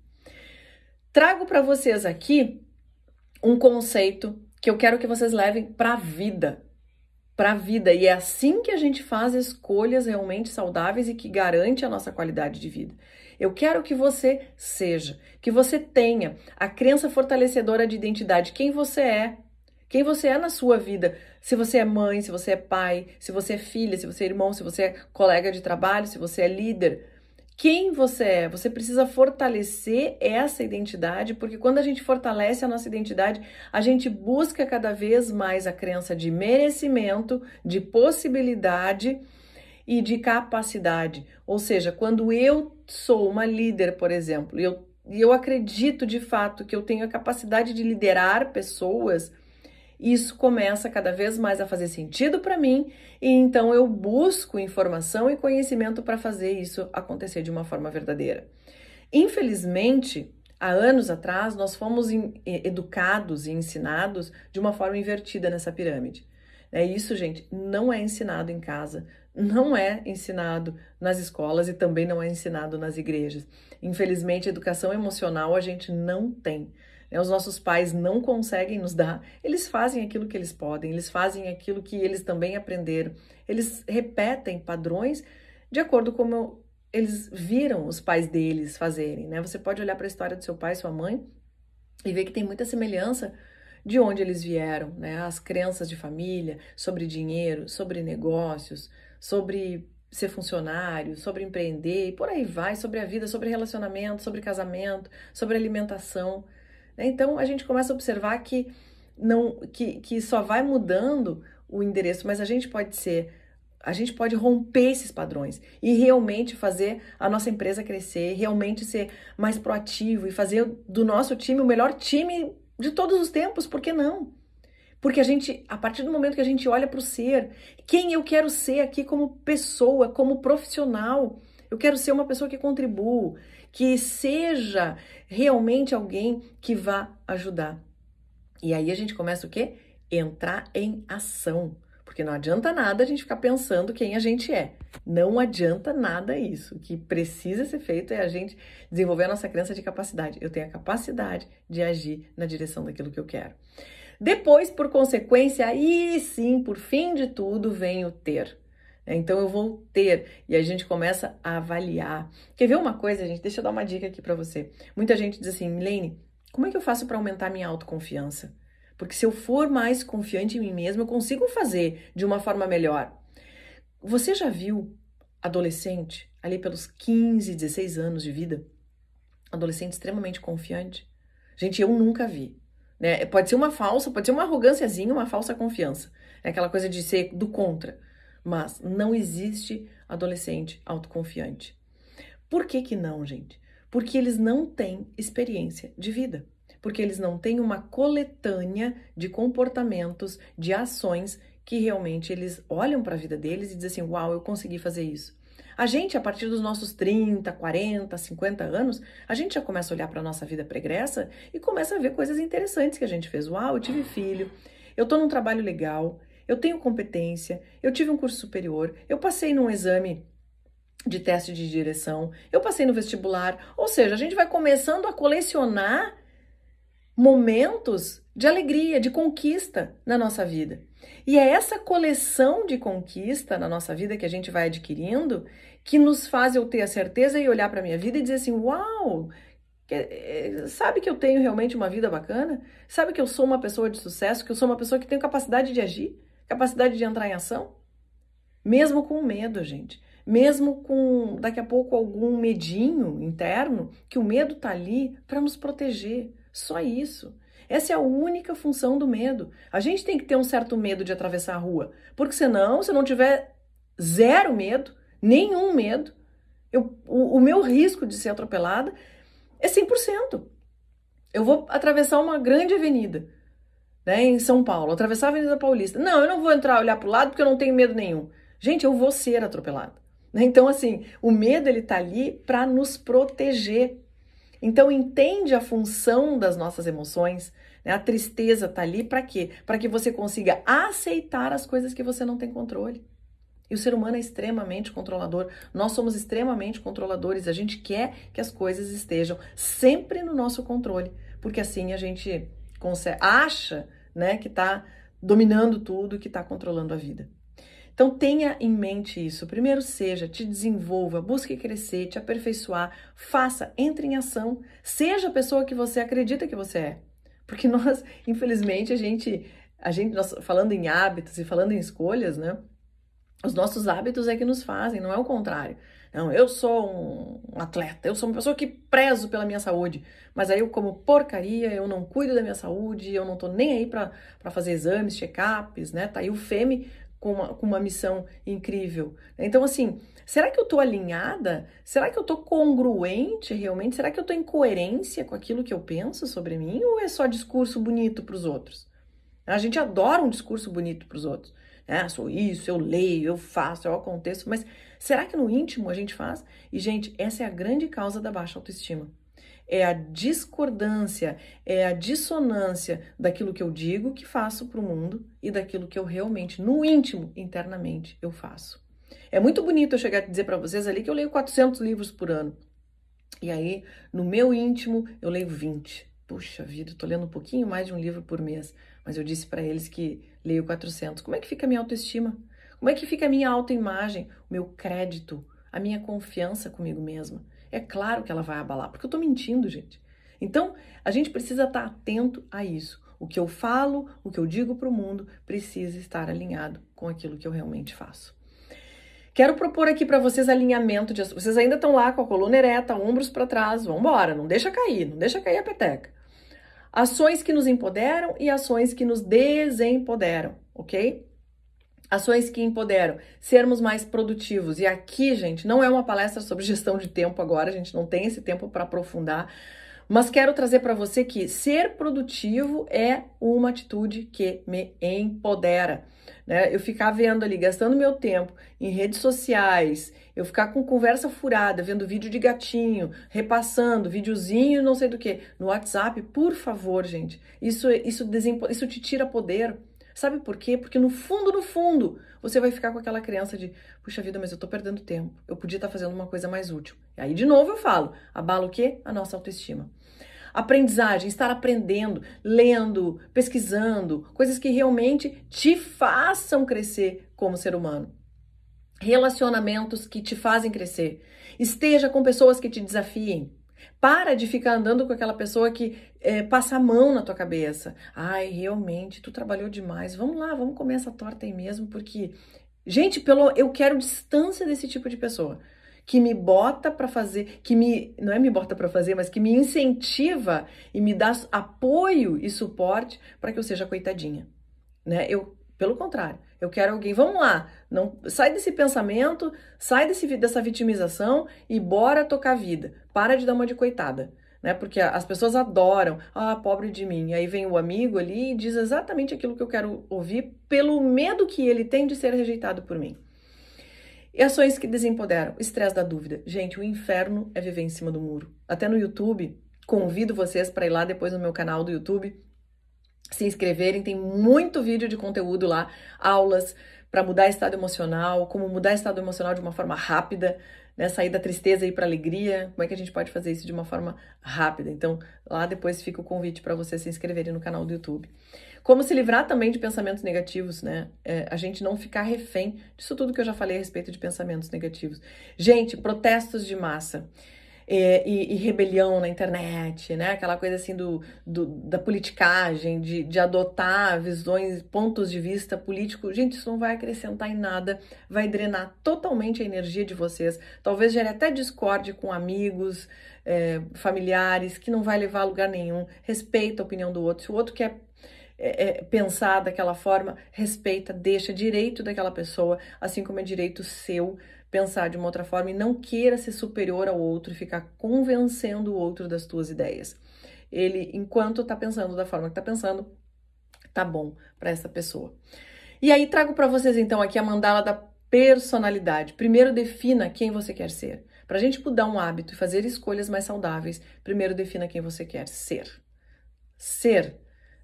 Trago para vocês aqui um conceito que eu quero que vocês levem para a vida. Para a vida. E é assim que a gente faz escolhas realmente saudáveis e que garante a nossa qualidade de vida. Eu quero que você seja, que você tenha a crença fortalecedora de identidade, quem você é, quem você é na sua vida. Se você é mãe, se você é pai, se você é filha, se você é irmão, se você é colega de trabalho, se você é líder. Quem você é? Você precisa fortalecer essa identidade, porque quando a gente fortalece a nossa identidade, a gente busca cada vez mais a crença de merecimento, de possibilidade e de capacidade. Ou seja, quando eu sou uma líder, por exemplo, e eu, e eu acredito de fato que eu tenho a capacidade de liderar pessoas, isso começa cada vez mais a fazer sentido para mim e então eu busco informação e conhecimento para fazer isso acontecer de uma forma verdadeira. Infelizmente, há anos atrás nós fomos em, educados e ensinados de uma forma invertida nessa pirâmide. É isso, gente, não é ensinado em casa, não é ensinado nas escolas e também não é ensinado nas igrejas. Infelizmente, educação emocional a gente não tem. Né? Os nossos pais não conseguem nos dar, eles fazem aquilo que eles podem, eles fazem aquilo que eles também aprenderam, eles repetem padrões de acordo com como eles viram os pais deles fazerem. Né? Você pode olhar para a história do seu pai sua mãe e ver que tem muita semelhança de onde eles vieram, né? as crenças de família, sobre dinheiro, sobre negócios, sobre ser funcionário, sobre empreender, e por aí vai, sobre a vida, sobre relacionamento, sobre casamento, sobre alimentação. Né? Então a gente começa a observar que não que, que só vai mudando o endereço, mas a gente pode ser, a gente pode romper esses padrões e realmente fazer a nossa empresa crescer, realmente ser mais proativo e fazer do nosso time o melhor time de todos os tempos, por que não? Porque a gente, a partir do momento que a gente olha para o ser, quem eu quero ser aqui como pessoa, como profissional, eu quero ser uma pessoa que contribua, que seja realmente alguém que vá ajudar. E aí a gente começa o quê? Entrar em ação. Porque não adianta nada a gente ficar pensando quem a gente é. Não adianta nada isso. O que precisa ser feito é a gente desenvolver a nossa crença de capacidade. Eu tenho a capacidade de agir na direção daquilo que eu quero. Depois, por consequência, aí sim, por fim de tudo, vem o ter. Então eu vou ter e a gente começa a avaliar. Quer ver uma coisa, gente? Deixa eu dar uma dica aqui para você. Muita gente diz assim, Milene, como é que eu faço para aumentar minha autoconfiança? Porque se eu for mais confiante em mim mesma, eu consigo fazer de uma forma melhor. Você já viu adolescente ali pelos 15, 16 anos de vida? Adolescente extremamente confiante? Gente, eu nunca vi. Né? Pode ser uma falsa, pode ser uma arrogânciazinha, uma falsa confiança. É aquela coisa de ser do contra. Mas não existe adolescente autoconfiante. Por que, que não, gente? Porque eles não têm experiência de vida. Porque eles não têm uma coletânea de comportamentos, de ações que realmente eles olham para a vida deles e dizem assim: Uau, eu consegui fazer isso. A gente, a partir dos nossos 30, 40, 50 anos, a gente já começa a olhar para a nossa vida pregressa e começa a ver coisas interessantes que a gente fez. Uau, eu tive filho, eu estou num trabalho legal, eu tenho competência, eu tive um curso superior, eu passei num exame de teste de direção, eu passei no vestibular. Ou seja, a gente vai começando a colecionar momentos de alegria, de conquista na nossa vida. E é essa coleção de conquista na nossa vida que a gente vai adquirindo que nos faz eu ter a certeza e olhar para minha vida e dizer assim: "Uau, eh, sabe que eu tenho realmente uma vida bacana? Sabe que eu sou uma pessoa de sucesso, que eu sou uma pessoa que tem capacidade de agir, capacidade de entrar em ação?" Mesmo com medo, gente. Mesmo com daqui a pouco algum medinho interno, que o medo tá ali para nos proteger, só isso. Essa é a única função do medo. A gente tem que ter um certo medo de atravessar a rua, porque senão, se eu não tiver zero medo, nenhum medo, eu, o, o meu risco de ser atropelada é 100%. Eu vou atravessar uma grande avenida, né, em São Paulo, atravessar a Avenida Paulista. Não, eu não vou entrar olhar para o lado porque eu não tenho medo nenhum. Gente, eu vou ser atropelada. Né? Então, assim, o medo ele tá ali para nos proteger. Então entende a função das nossas emoções. Né? A tristeza está ali para quê? Para que você consiga aceitar as coisas que você não tem controle. E o ser humano é extremamente controlador. Nós somos extremamente controladores. A gente quer que as coisas estejam sempre no nosso controle, porque assim a gente consegue, acha, né, que está dominando tudo, que está controlando a vida. Então tenha em mente isso. Primeiro seja, te desenvolva, busque crescer, te aperfeiçoar, faça, entre em ação, seja a pessoa que você acredita que você é. Porque nós, infelizmente, a gente, a gente nós, falando em hábitos e falando em escolhas, né? Os nossos hábitos é que nos fazem, não é o contrário. Não, eu sou um atleta, eu sou uma pessoa que prezo pela minha saúde, mas aí eu como porcaria, eu não cuido da minha saúde, eu não tô nem aí para fazer exames, check-ups, né? Tá aí o FEME com uma, com uma missão incrível. Então, assim, será que eu estou alinhada? Será que eu estou congruente realmente? Será que eu estou em coerência com aquilo que eu penso sobre mim? Ou é só discurso bonito para os outros? A gente adora um discurso bonito para os outros. É, sou isso, eu leio, eu faço, eu aconteço. Mas será que no íntimo a gente faz? E, gente, essa é a grande causa da baixa autoestima é a discordância, é a dissonância daquilo que eu digo que faço para o mundo e daquilo que eu realmente, no íntimo, internamente, eu faço. É muito bonito eu chegar a dizer para vocês ali que eu leio 400 livros por ano. E aí, no meu íntimo, eu leio 20. Puxa vida, estou lendo um pouquinho mais de um livro por mês. Mas eu disse para eles que leio 400. Como é que fica a minha autoestima? Como é que fica a minha autoimagem, o meu crédito, a minha confiança comigo mesma? é claro que ela vai abalar, porque eu estou mentindo, gente. Então, a gente precisa estar tá atento a isso. O que eu falo, o que eu digo para o mundo, precisa estar alinhado com aquilo que eu realmente faço. Quero propor aqui para vocês alinhamento de vocês ainda estão lá com a coluna ereta, ombros para trás, vão embora, não deixa cair, não deixa cair a peteca. Ações que nos empoderam e ações que nos desempoderam, ok? Ações que empoderam, sermos mais produtivos. E aqui, gente, não é uma palestra sobre gestão de tempo agora, a gente não tem esse tempo para aprofundar, mas quero trazer para você que ser produtivo é uma atitude que me empodera. Né? Eu ficar vendo ali, gastando meu tempo em redes sociais, eu ficar com conversa furada, vendo vídeo de gatinho, repassando, videozinho, não sei do que, no WhatsApp, por favor, gente. Isso, isso, isso te tira poder. Sabe por quê? Porque no fundo, no fundo, você vai ficar com aquela criança de, puxa vida, mas eu tô perdendo tempo. Eu podia estar tá fazendo uma coisa mais útil. E aí, de novo, eu falo, abala o quê? A nossa autoestima. Aprendizagem, estar aprendendo, lendo, pesquisando, coisas que realmente te façam crescer como ser humano relacionamentos que te fazem crescer. Esteja com pessoas que te desafiem. Para de ficar andando com aquela pessoa que é, passa a mão na tua cabeça. Ai, realmente, tu trabalhou demais. Vamos lá, vamos comer essa torta aí mesmo, porque. Gente, pelo eu quero distância desse tipo de pessoa que me bota para fazer, que me não é me bota para fazer, mas que me incentiva e me dá apoio e suporte para que eu seja coitadinha, né? Eu pelo contrário, eu quero alguém. Vamos lá, não sai desse pensamento, sai desse, dessa vitimização e bora tocar a vida. Para de dar uma de coitada. Né? Porque as pessoas adoram, ah, pobre de mim. Aí vem o amigo ali e diz exatamente aquilo que eu quero ouvir, pelo medo que ele tem de ser rejeitado por mim. E ações que desempoderam, estresse da dúvida. Gente, o inferno é viver em cima do muro. Até no YouTube, convido vocês para ir lá depois no meu canal do YouTube se inscreverem. Tem muito vídeo de conteúdo lá, aulas para mudar estado emocional, como mudar estado emocional de uma forma rápida, né? Sair da tristeza e ir para alegria. Como é que a gente pode fazer isso de uma forma rápida? Então, lá depois fica o convite para vocês se inscreverem no canal do YouTube. Como se livrar também de pensamentos negativos, né? É, a gente não ficar refém disso tudo que eu já falei a respeito de pensamentos negativos. Gente, protestos de massa e, é, e, e rebelião na internet, né? Aquela coisa assim do, do da politicagem, de, de adotar visões, pontos de vista político. Gente, isso não vai acrescentar em nada, vai drenar totalmente a energia de vocês. Talvez gere até discórdia com amigos, é, familiares, que não vai levar a lugar nenhum. Respeita a opinião do outro. Se o outro quer é, é, pensar daquela forma, respeita, deixa direito daquela pessoa, assim como é direito seu pensar de uma outra forma e não queira ser superior ao outro e ficar convencendo o outro das tuas ideias. Ele, enquanto tá pensando da forma que tá pensando, tá bom para essa pessoa. E aí trago para vocês então aqui a mandala da personalidade. Primeiro defina quem você quer ser. Para a gente mudar um hábito e fazer escolhas mais saudáveis, primeiro defina quem você quer ser. Ser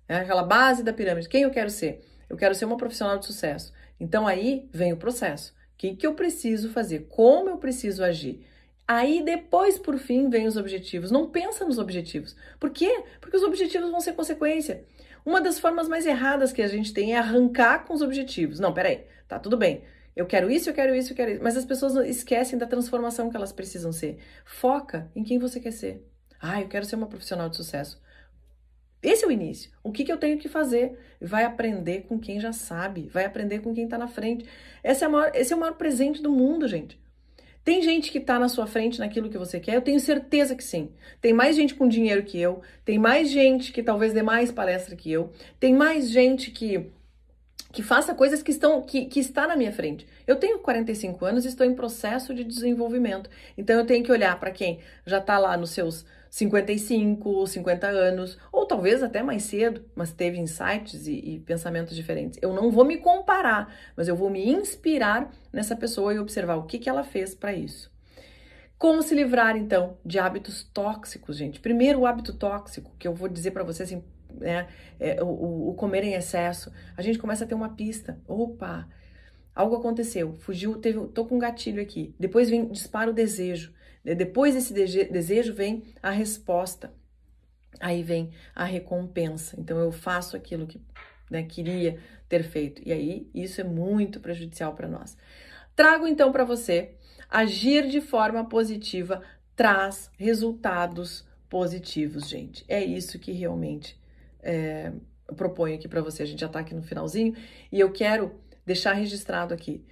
é aquela base da pirâmide. Quem eu quero ser? Eu quero ser uma profissional de sucesso. Então aí vem o processo. O que, que eu preciso fazer? Como eu preciso agir? Aí depois, por fim, vem os objetivos. Não pensa nos objetivos. Por quê? Porque os objetivos vão ser consequência. Uma das formas mais erradas que a gente tem é arrancar com os objetivos. Não, peraí, tá tudo bem. Eu quero isso, eu quero isso, eu quero isso. Mas as pessoas esquecem da transformação que elas precisam ser. Foca em quem você quer ser. Ah, eu quero ser uma profissional de sucesso. Esse é o início. O que, que eu tenho que fazer? Vai aprender com quem já sabe, vai aprender com quem está na frente. Esse é, maior, esse é o maior presente do mundo, gente. Tem gente que está na sua frente naquilo que você quer? Eu tenho certeza que sim. Tem mais gente com dinheiro que eu, tem mais gente que talvez dê mais palestra que eu, tem mais gente que que faça coisas que estão que, que está na minha frente. Eu tenho 45 anos e estou em processo de desenvolvimento. Então eu tenho que olhar para quem já está lá nos seus 55 ou 50 anos, ou talvez até mais cedo, mas teve insights e, e pensamentos diferentes. Eu não vou me comparar, mas eu vou me inspirar nessa pessoa e observar o que, que ela fez para isso. Como se livrar então de hábitos tóxicos, gente? Primeiro, o hábito tóxico, que eu vou dizer para vocês assim, né, é, o, o comer em excesso. A gente começa a ter uma pista. Opa, algo aconteceu, fugiu, teve, tô com um gatilho aqui. Depois vem dispara o desejo. Né? Depois desse desejo vem a resposta, aí vem a recompensa. Então eu faço aquilo que né, queria ter feito. E aí isso é muito prejudicial para nós. Trago então para você: agir de forma positiva traz resultados positivos, gente. É isso que realmente é, eu proponho aqui para você. A gente já está aqui no finalzinho e eu quero deixar registrado aqui,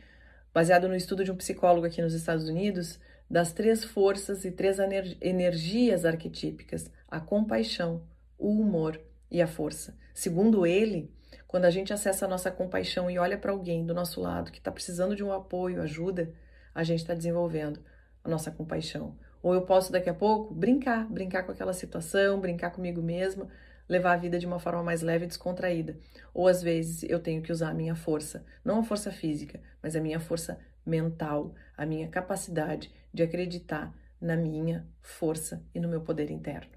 baseado no estudo de um psicólogo aqui nos Estados Unidos, das três forças e três energias arquetípicas, a compaixão, o humor e a força. Segundo ele, quando a gente acessa a nossa compaixão e olha para alguém do nosso lado que está precisando de um apoio, ajuda, a gente está desenvolvendo a nossa compaixão. Ou eu posso daqui a pouco brincar, brincar com aquela situação, brincar comigo mesma, levar a vida de uma forma mais leve e descontraída. Ou às vezes eu tenho que usar a minha força, não a força física, mas a minha força mental, a minha capacidade de acreditar na minha força e no meu poder interno.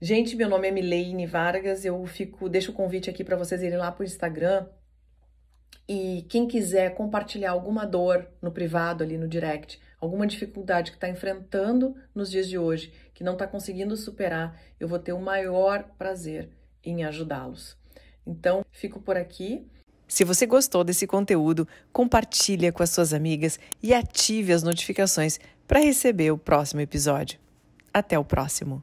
Gente, meu nome é Mileine Vargas, eu fico, deixo o convite aqui para vocês irem lá para o Instagram e quem quiser compartilhar alguma dor no privado ali no direct, alguma dificuldade que está enfrentando nos dias de hoje, que não está conseguindo superar, eu vou ter o maior prazer em ajudá-los. Então, fico por aqui. Se você gostou desse conteúdo, compartilha com as suas amigas e ative as notificações para receber o próximo episódio. Até o próximo!